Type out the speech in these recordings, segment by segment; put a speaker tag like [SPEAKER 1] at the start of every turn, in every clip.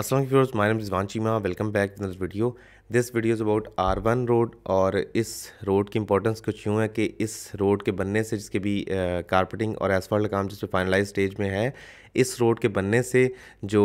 [SPEAKER 1] असलम फ्यूर्स my name is welcome back to this video this video is about R one road और इस road की importance कुछ यूँ है कि इस रोड के बनने से जिसके भी कारपेटिंग और एसफॉल्ट काम जिस पर फाइनलाइज स्टेज में है इस रोड के बनने से जो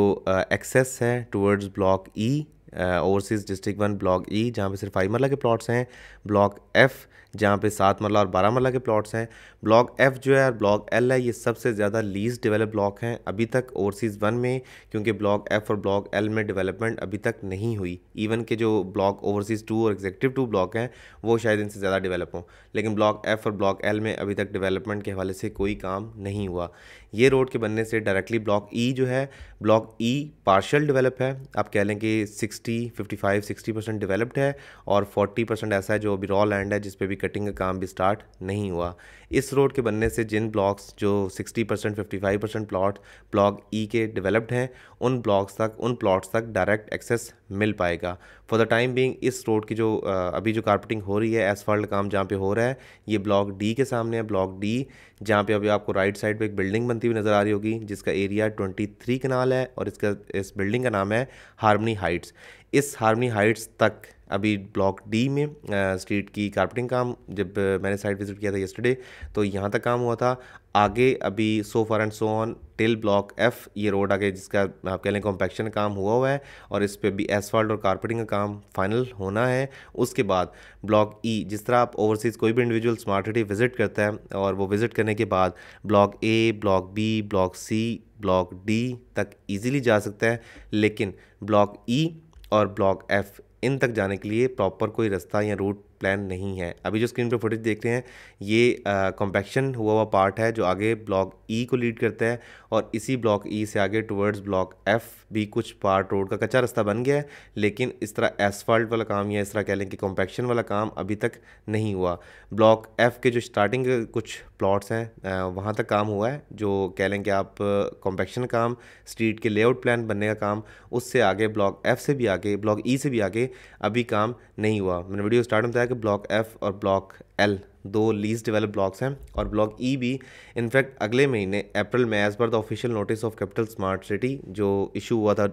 [SPEAKER 1] एक्सेस है towards block E overseas district one block E जहाँ पे सिर्फ फाइव मरला के प्लॉट्स हैं ब्लॉक एफ़ जहाँ पे सात मरला और बारह मरला के प्लॉट्स हैं ब्लॉक एफ़ जो है और ब्लॉक एल है ये सबसे ज़्यादा लीज डेवलप ब्लॉक हैं अभी तक ओवरसीज़ वन में क्योंकि ब्लॉक एफ़ और ब्लॉक एल में डेवलपमेंट अभी तक नहीं हुई इवन के जो ब्लॉक ओवरसीज़ टू और एग्जेक्टिव टू ब्लॉक हैं वो शायद इनसे ज़्यादा डेवलप हों लेकिन ब्लॉक एफ़ और ब्लॉक एल में अभी तक डेवलपमेंट के हवाले से कोई काम नहीं हुआ ये रोड के बनने से डायरेक्टली ब्लॉक ई जो है ब्लॉक ई पार्शल डेवलप है आप कह लें कि 60, 55, 60 परसेंट डेवलप्ड है और 40 परसेंट ऐसा है जो अभी रॉ लैंड है जिस भी कटिंग का काम भी स्टार्ट नहीं हुआ इस रोड के बनने से जिन ब्लॉक्स जो 60 percent fifty percent plot block E e के डेवलप्ड हैं उन ब्लॉक्स तक उन प्लॉट्स तक डायरेक्ट एक्सेस मिल पाएगा फॉर द टाइम बीइंग इस रोड की जो अभी जो कारपेटिंग हो रही है एसफॉल्ट काम जहाँ पे हो रहा है ये ब्लॉक डी के सामने है ब्लॉक डी जहाँ पे अभी आपको राइट साइड पे एक बिल्डिंग बनती हुई नज़र आ रही होगी जिसका एरिया 23 कनाल है और इसका इस बिल्डिंग का नाम है हारमनी हाइट्स इस हारमनी हाइट्स तक अभी ब्लॉक डी में स्ट्रीट की कारपेटिंग काम जब मैंने साइट विज़िट किया था यस्टरडे तो यहाँ तक काम हुआ था आगे अभी so far and so on till block F ये रोड आगे जिसका आप कह लें कॉम्पैक्शन काम हुआ हुआ है और इस पर भी एसफाल्ट और कारपेटिंग का काम फाइनल होना है उसके बाद ब्लॉक ई e, जिस तरह आप ओवरसीज़ कोई भी इंडिविजुअल स्मार्ट सिटी विज़िट करता है और वो विज़िट करने के बाद block A block B block C block D तक ईजिली जा सकते हैं लेकिन ब्लॉक ई e और ब्लॉक एफ़ इन तक जाने के लिए प्रॉपर कोई रास्ता या रूट प्लान नहीं है अभी जो स्क्रीन पर फुटेज देख रहे हैं ये कॉम्पैक्शन हुआ हुआ पार्ट है जो आगे ब्लॉक ई e को लीड करता है और इसी ब्लॉक ई e से आगे टुवर्ड्स ब्लॉक एफ़ भी कुछ पार्ट रोड का कच्चा रास्ता बन गया है लेकिन इस तरह एसफाल्ट वाला काम या इस तरह कह लें कि कॉम्पैक्शन वाला काम अभी तक नहीं हुआ ब्लॉक एफ़ के जो स्टार्टिंग कुछ प्लॉट्स हैं वहाँ तक काम हुआ है जो कह लें कि आप कॉम्पैक्शन काम स्ट्रीट के लेआउट प्लान बनने का काम उससे आगे ब्लॉक एफ़ से भी आगे ब्लॉक ई e से भी आगे अभी काम नहीं हुआ मैंने वीडियो स्टार्ट में बताया कि ब्लॉक एफ और ब्लॉक एल दो लीज डेवलप ब्लॉक्स हैं और ब्लॉक ई e भी इनफैक्ट अगले महीने अप्रैल में as per the official notice of Capital Smart City जो इशू हुआ था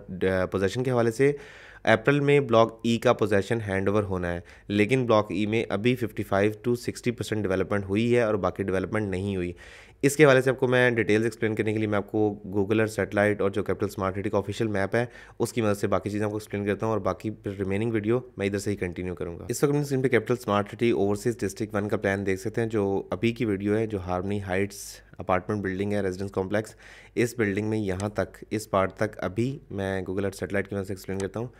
[SPEAKER 1] पोजेशन uh, के हवाले से अप्रैल में ब्लॉक ई e का पोजेशन हैंडओवर होना है लेकिन ब्लॉक ई e में अभी 55 टू 60 परसेंट डेवलपमेंट हुई है और बाकी डेवलपमेंट नहीं हुई इसके हवाले से आपको मैं डिटेल्स एक्सप्लेन करने के लिए मैं आपको गूगल और सेटेलाइट और जो कैपिटल स्मार्ट सिटी का ऑफिशियल मैप है उसकी मदद से बाकी चीज़ें आपको एक्सप्लेन करता हूँ और बाकी रिमेनिंग वीडियो मैं इधर से ही कंटिन्यू करूँगा इस वक्त स्क्रीन पर Capital Smart City overseas district one का प्लान देख सकते हैं जो अभी की वीडियो है जो हार्मनी हाइट्स अपार्टमेंट बिल्डिंग है रेजिडेंस कॉम्प्लेक्स इस बिल्डिंग में यहाँ तक इस पार्ट तक अभी मैं गूगल और सेटेलाइट की मदद से एक्सप्लेन करता हूँ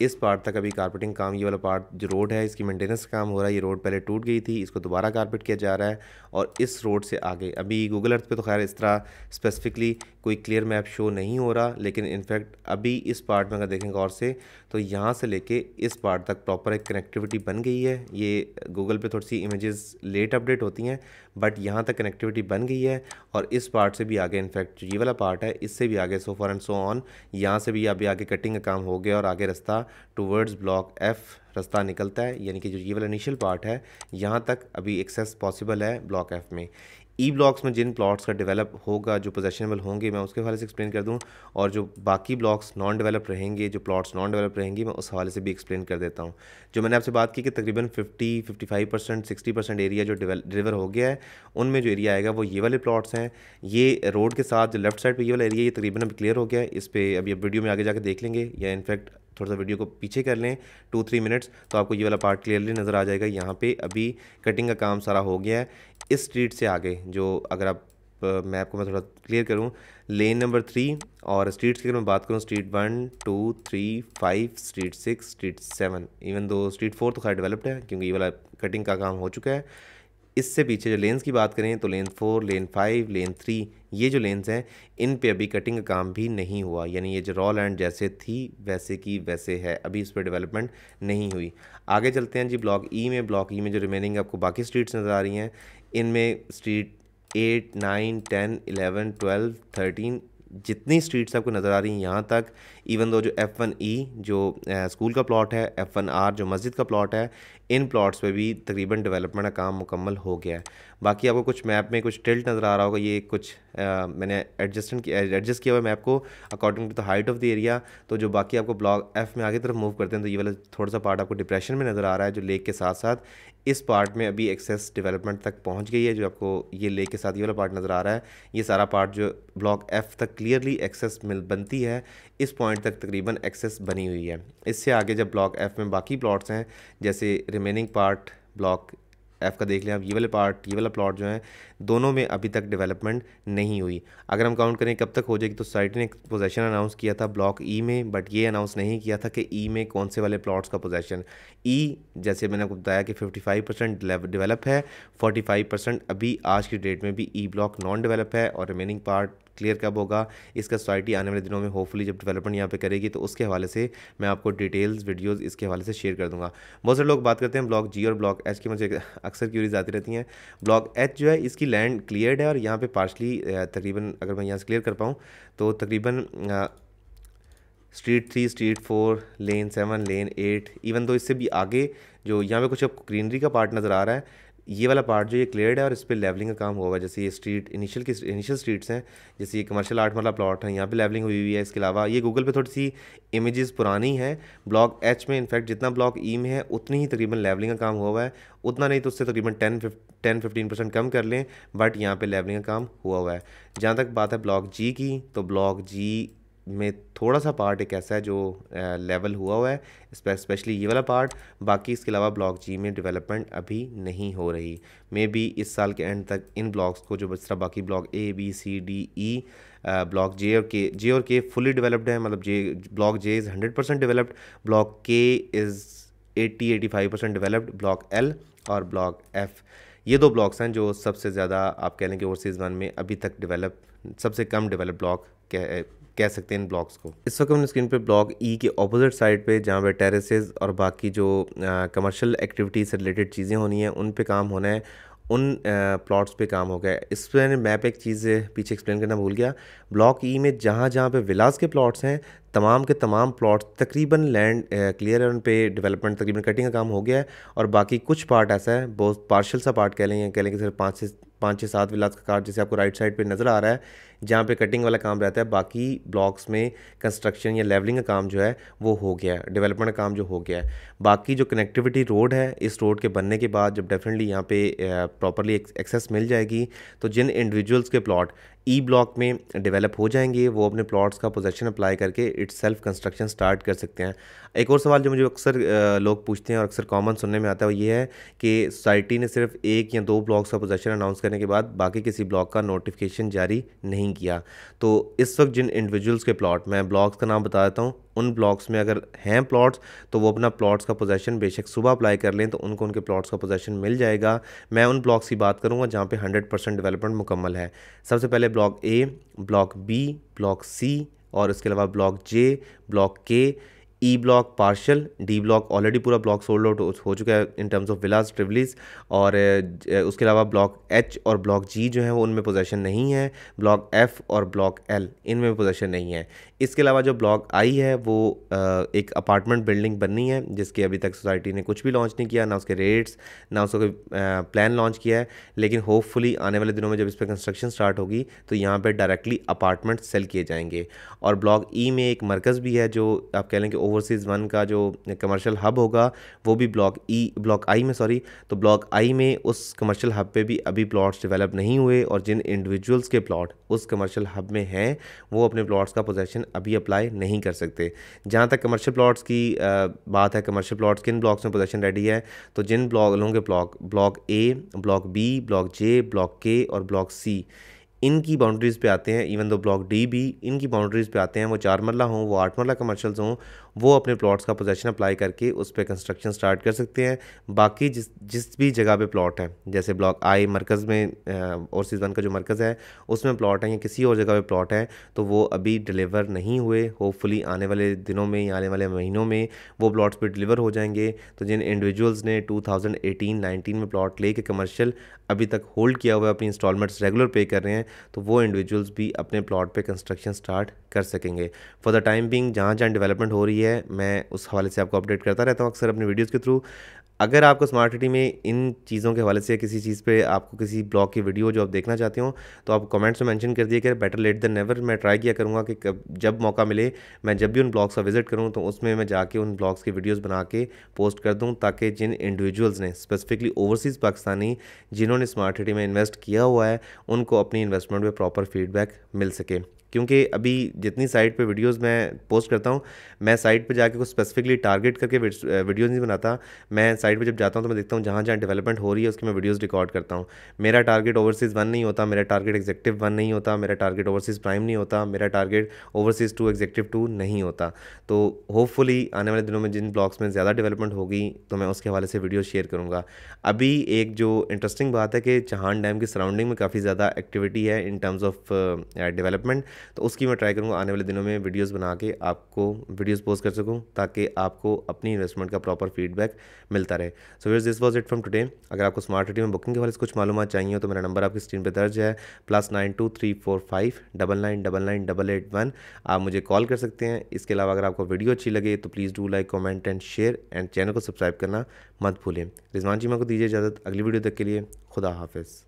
[SPEAKER 1] इस पार्ट तक अभी कारपेटिंग काम ये वाला पार्ट जो रोड है इसकी मेंटेनेंस का काम हो रहा है ये रोड पहले टूट गई थी इसको दोबारा कारपेट किया जा रहा है और इस रोड से आगे अभी गूगल अर्थ पे तो खैर इस तरह स्पेसिफिकली कोई क्लियर मैप शो नहीं हो रहा लेकिन इनफैक्ट अभी इस पार्ट में अगर देखें गौर से तो यहाँ से लेके इस पार्ट तक प्रॉपर एक कनेक्टिविटी बन गई है ये गूगल पर थोड़ी सी इमेजेस लेट अपडेट होती हैं बट यहाँ तक कनेक्टिविटी बन गई है और इस पार्ट से भी आगे इनफैक्ट ये वाला पार्ट है इससे भी आगे so far and so on यहाँ से भी अभी आगे कटिंग का काम हो गया और आगे रास्ता टूवर्ड्स ब्लॉक एफ़ रास्ता निकलता है यानी कि जो ये वाला इनिशियल पार्ट है यहाँ तक अभी एक्सेस पॉसिबल है ब्लॉक एफ़ में ई e ब्लॉक्स में जिन प्लॉट्स का डेवलप होगा जो पोजेशनेबल होंगे मैं उसके हवाले से एक्सप्लेन कर दूं और जो बाकी ब्लॉक्स नॉन डेवलप रहेंगे जो प्लॉट्स नॉन डेवलप रहेंगे मैं उस हवाले से भी एक्सप्लेन कर देता हूं जो मैंने आपसे बात की कि तकरीबन 50 55 परसेंट सिक्सटी परसेंट एरिया जो डिलीवर हो गया है उनमें जो एरिया आएगा वो ये वाले प्लाट्स हैं ये रोड के साथ जो लेफ्ट साइड पर ये वाला एरिया ये तकरीबन अब क्लियर हो गया है इस पर अभी अब वीडियो में आगे जाकर देख लेंगे या इनफैक्ट थोड़ा सा वीडियो को पीछे कर लें टू थ्री मिनट्स तो आपको ये वाला पार्ट क्लियरली नज़र आ जाएगा यहाँ पे अभी कटिंग का काम सारा हो गया है इस स्ट्रीट से आगे जो अगर आप मैप को मैं थोड़ा क्लियर करूँ लेन नंबर थ्री और स्ट्रीट्स की अगर मैं बात करूँ street one two three five street six street seven even दो स्ट्रीट फोर तो खैर डेवलप्ड है क्योंकि ये वाला कटिंग का काम हो चुका है इससे पीछे जो लेंस की बात करें तो lane four lane five lane three ये जो लेंस हैं इन पे अभी कटिंग का काम भी नहीं हुआ यानी ये जो रॉ लैंड जैसे थी वैसे की वैसे है अभी इस पर डेवलपमेंट नहीं हुई आगे चलते हैं जी ब्लॉक ई e में ब्लॉक ई e में जो रिमेनिंग आपको बाकी स्ट्रीट्स नज़र आ रही हैं इनमें street eight nine ten eleven twelve thirteen जितनी स्ट्रीट्स आपको नज़र आ रही हैं यहाँ तक इवन दो जो एफ़ वन ई जो स्कूल का प्लॉट है एफ़ वन आर जो मस्जिद का प्लॉट है इन प्लॉट्स पे भी तकरीबन डेवलपमेंट का काम मुकम्मल हो गया है बाकी आपको कुछ मैप में कुछ टिल्ट नज़र आ रहा होगा ये कुछ आ, मैंने एडजस्टमेंट एडजस्ट किया हुआ मैप को according to the height of the area तो जो बाकी आपको ब्लॉक एफ में आगे तरफ मूव करते हैं तो ये वाला थोड़ा सा पार्ट आपको डिप्रेशन में नज़र आ रहा है जो लेक के साथ साथ इस पार्ट में अभी एक्सेस डेवलपमेंट तक पहुंच गई है जो आपको ये लेक के साथ ये वाला पार्ट नज़र आ रहा है ये सारा पार्ट जो ब्लॉक एफ़ तक क्लियरली एक्सेस मिल बनती है इस पॉइंट तक तकरीबन एक्सेस बनी हुई है इससे आगे जब ब्लॉक एफ़ में बाकी प्लॉट्स हैं जैसे रिमेनिंग पार्ट ब्लॉक एफ़ का देख लें आप ये वाले पार्ट ये वाला प्लॉट जो है दोनों में अभी तक डेवलपमेंट नहीं हुई अगर हम काउंट करें कब तक हो जाएगी तो साइट ने पोजेशन अनाउंस किया था ब्लॉक ई e में बट ये अनाउंस नहीं किया था कि ई e में कौन से वाले प्लॉट्स का पोजेशन ई e, जैसे मैंने आपको बताया कि 55 परसेंट डेवलप है 45 परसेंट अभी आज की डेट में भी ई ब्लॉक नॉन डेवलप है और रिमेनिंग पार्ट क्लियर कब होगा इसका सोसाइटी आने वाले दिनों में होपफुली जब डेवलपमेंट यहाँ पर करेगी तो उसके हवाले से मैं आपको डिटेल्स वीडियोज़ इसके हवाले से शेयर कर दूँगा बहुत सारे लोग बात करते हैं ब्लॉक जी और ब्लॉक एच की मुझे अक्सर क्यूरीज आती रहती हैं ब्लॉक एच जो है इसकी लैंड क्लियर्ड है और यहाँ पर पार्शली तकरीबन अगर मैं यहाँ से क्लियर कर पाऊँ तो तकरीबन street three street four lane seven lane eight even तो इससे भी आगे जो यहाँ पे कुछ अब ग्रीनरी का पार्ट नज़र आ रहा है ये वाला पार्ट जो ये क्लियर है और इस पर लेवलिंग का काम होगा जैसे ये स्ट्रीट इनिशियल की इनिशियल स्ट्रीट्स हैं जैसे ये कमर्शियल आर्ट वाला प्लॉट है यहाँ पे लेवलिंग हुई हुई है इसके अलावा ये गूगल पे थोड़ी सी इमेजेस पुरानी हैं ब्लॉक एच में इनफैक्ट जितना ब्लॉक ई e में है उतनी ही तकरीबन लेवलिंग का काम हुआ है उतना नहीं तो उससे तकरीबन टेन टेन फिफ्टीन परसेंट कम कर लें बट यहाँ पर लेवलिंग का काम हुआ हुआ है जहाँ तक बात है ब्लॉक जी की तो ब्लॉक जी में थोड़ा सा पार्ट एक ऐसा है जो लेवल हुआ हुआ है स्पेशली ये वाला पार्ट बाकी इसके अलावा ब्लॉक जी में डेवलपमेंट अभी नहीं हो रही मे बी इस साल के एंड तक इन ब्लॉक्स को जो बस तरह बाकी block A B C D E block J और के जे और के फुली डेवलप्ड है मतलब J block J is hundred percent developed block K is eighty eighty five percent developed block L और ब्लॉक एफ़ ये दो blocks हैं जो सबसे ज़्यादा आप कह लें कि ओवरसीज़ वन में अभी तक डेवलप सबसे कम डेवलप ब्लॉक कह सकते हैं इन ब्लॉक्स को इस वक्त हम स्क्रीन पे ब्लॉक ई e के ऑपोजिट साइड पे जहाँ पे टेरेसेस और बाकी जो कमर्शियल एक्टिविटीज़ से रिलेटेड चीज़ें होनी हैं उन पे काम होना है उन प्लॉट्स पे काम हो गया इस पर मैं पे एक चीज़ पीछे एक्सप्लेन करना भूल गया ब्लॉक ई e में जहाँ जहाँ पे विलास के प्लॉट्स हैं तमाम के तमाम प्लॉट तकरीबन लैंड क्लियर है उन पर डेवलपमेंट तकरीबन कटिंग का काम हो गया है और बाकी कुछ पार्ट ऐसा है बहुत पार्शल सा पार्ट कह लेंगे कह लेंगे सिर्फ पाँच से पाँच छः सात विलास का कार्ड जैसे आपको राइट साइड पे नज़र आ रहा है जहाँ पे कटिंग वाला काम रहता है बाकी ब्लॉक्स में कंस्ट्रक्शन या लेवलिंग का काम जो है वो हो गया है डेवलपमेंट का काम जो हो गया है बाकी जो कनेक्टिविटी रोड है इस रोड के बनने के बाद जब डेफिनेटली यहाँ पे प्रॉपरली एक्सेस मिल जाएगी तो जिन इंडिविजुअल्स के प्लॉट ई ब्लॉक में डेवलप हो जाएंगे वो अपने प्लॉट्स का पोजेशन अप्लाई करके इट्स सेल्फ कंस्ट्रक्शन स्टार्ट कर सकते हैं एक और सवाल जो मुझे अक्सर लोग पूछते हैं और अक्सर कॉमन सुनने में आता है वो ये है कि सोसाइटी ने सिर्फ एक या दो ब्लॉक्स का पोजेशन अनाउंस करने के बाद बाकी किसी ब्लॉक का नोटिफिकेशन जारी नहीं किया तो इस वक्त जिन इंडिविजुअल्स के प्लॉट मैं ब्लॉक्स का नाम बता देता हूँ उन ब्लॉक्स में अगर हैं प्लॉट्स तो वो अपना प्लॉट्स का पोजेशन बेशक सुबह अप्लाई कर लें तो उनको उनके प्लॉट्स का पोजेशन मिल जाएगा मैं उन ब्लॉक्स की बात करूँगा जहाँ पे 100 परसेंट डेवलपमेंट मुकम्मल है सबसे पहले block A block B block C और इसके अलावा block J block K E block partial D block already पूरा ब्लॉक सोल्ड आउट हो चुका है इन टर्म्स ऑफ विलास ट्रिवलीज और उसके अलावा ब्लॉक एच और ब्लॉक जी जो है वो उनमें पोजेशन नहीं है ब्लॉक एफ़ और ब्लॉक एल इनमें पोजेशन नहीं है इसके अलावा जो ब्लॉक आई है वो एक अपार्टमेंट बिल्डिंग बननी है जिसके अभी तक सोसाइटी ने कुछ भी लॉन्च नहीं किया ना उसके रेट्स ना उसका कोई प्लान लॉन्च किया है लेकिन होपफुली आने वाले दिनों में जब इस पर कंस्ट्रक्शन स्टार्ट होगी तो यहाँ पर डायरेक्टली अपार्टमेंट सेल किए जाएंगे और ब्लॉक ई e में एक मरकज़ भी है जो आप कह लेंगे ओवरसीज़ वन का जो कमर्शियल हब होगा वो भी ब्लॉक ई ब्लॉक आई में सॉरी तो ब्लॉक आई में उस कमर्शियल हब पे भी अभी प्लॉट्स डेवलप नहीं हुए और जिन इंडिविजुअल्स के प्लॉट उस कमर्शियल हब में हैं वो अपने प्लॉट्स का पोजेसन अभी अप्लाई नहीं कर सकते जहाँ तक कमर्शियल प्लॉट्स की बात है कमर्शियल प्लॉट्स किन ब्लॉक्स में पोजेसन रेडी है तो जिन ब्लॉक लोगों के block block A block B block J block K और ब्लॉक सी इनकी बाउंड्रीज़ पे आते हैं इवन दो ब्लॉक डी भी इनकी बाउंड्रीज़ पे आते हैं वो चार मरला हों वो आठ मरला कमर्शल्स हों वो अपने प्लॉट्स का पोजेशन अप्लाई करके उस पर कंस्ट्रक्शन स्टार्ट कर सकते हैं बाकी जिस जिस भी जगह पे प्लॉट है जैसे ब्लॉक आई मरकज़ में और सीज़न का जो मरकज़ है उसमें प्लॉट है या किसी और जगह पे प्लॉट है तो वो अभी डिलीवर नहीं हुए होपफुली आने वाले दिनों में या आने वाले महीनों में वो प्लाट्स पर डिलीवर हो जाएंगे तो जिन इंडिविजुअल्स ने टू थाउजेंड में प्लॉट ले के कमर्शियल अभी तक होल्ड किया हुआ है अपनी इंस्टॉलमेंट्स रेगुलर पे कर रहे हैं तो वो इंडिविजुअल्स भी अपने प्लॉट पर कंस्ट्रक्शन स्टार्ट कर सकेंगे फॉर द टाइम बिंग जहाँ जहाँ डेवलपमेंट हो रही है है मैं उस हवाले से आपको अपडेट करता रहता हूँ अक्सर अपने वीडियोज़ के थ्रू अगर आपको स्मार्ट सिटी में इन चीज़ों के हवाले से किसी चीज़ पे आपको किसी ब्लॉग की वीडियो जो आप देखना चाहते हो तो आप कमेंट्स में मेंशन कर दिए कि बेटर लेट देन नेवर मैं ट्राई किया करूँगा कि कब जब मौका मिले मैं जब भी उन ब्लॉग्स का विजिट करूँ तो उसमें मैं जाके उन ब्लॉग्स की वीडियोज़ बना के पोस्ट कर दूँ ताकि जिन इंडिविजुअल्स ने स्पेसिफिकली ओवरसीज़ पाकिस्तानी जिन्होंने स्मार्ट सिटी में इन्वेस्ट किया हुआ है उनको अपनी इन्वेस्टमेंट पर प्रॉपर फीडबैक मिल सके क्योंकि अभी जितनी साइट पे वीडियोस मैं पोस्ट करता हूँ मैं साइट पे जाके कुछ स्पेसिफिकली टारगेट करके वीडियोस नहीं बनाता मैं साइट पे जब जाता हूँ तो मैं देखता हूँ जहाँ जहाँ डेवलपमेंट हो रही है उसकी मैं वीडियोस रिकॉर्ड करता हूँ मेरा टारगेट ओवरसीज़ वन नहीं होता मेरा टारगेट एग्जेक्टिव वन नहीं होता मेरा टारगेट ओवरसीज़ प्राइम नहीं होता मेरा target overseas two executive two नहीं होता तो होपफुली आने वाले दिनों में जिन ब्लॉग्स में ज़्यादा डेवलपमेंट होगी तो मैं उसके हवाले से वीडियो शेयर करूँगा अभी एक जो इंटरेस्टिंग बात है कि चहान डैम की सराउंडिंग में काफ़ी ज़्यादा एक्टिविटी है इन टर्म्स ऑफ डेवलपमेंट तो उसकी मैं ट्राई करूँगा आने वाले दिनों में वीडियोज़ बना के आपको वीडियोज़ पोस्ट कर सकूँ ताकि आपको अपनी इन्वेस्टमेंट का प्रॉपर फीडबैक मिलता रहे सो वेज this was it from today अगर आपको स्मार्ट सिटी में बुकिंग के बारे से कुछ मालूम चाहिए हो तो मेरा नंबर आपकी स्क्रीन पर दर्ज है plus nine two three four five double nine double nine double eight one आप मुझे कॉल कर सकते हैं इसके अलावा अगर आपको वीडियो अच्छी लगे तो please do like comment and share and channel को सब्सक्राइब करना मत भूलें रिजवान जी मैं को दीजिए इजाज़त अगली वीडियो तक के लिए खुदा हाफिज़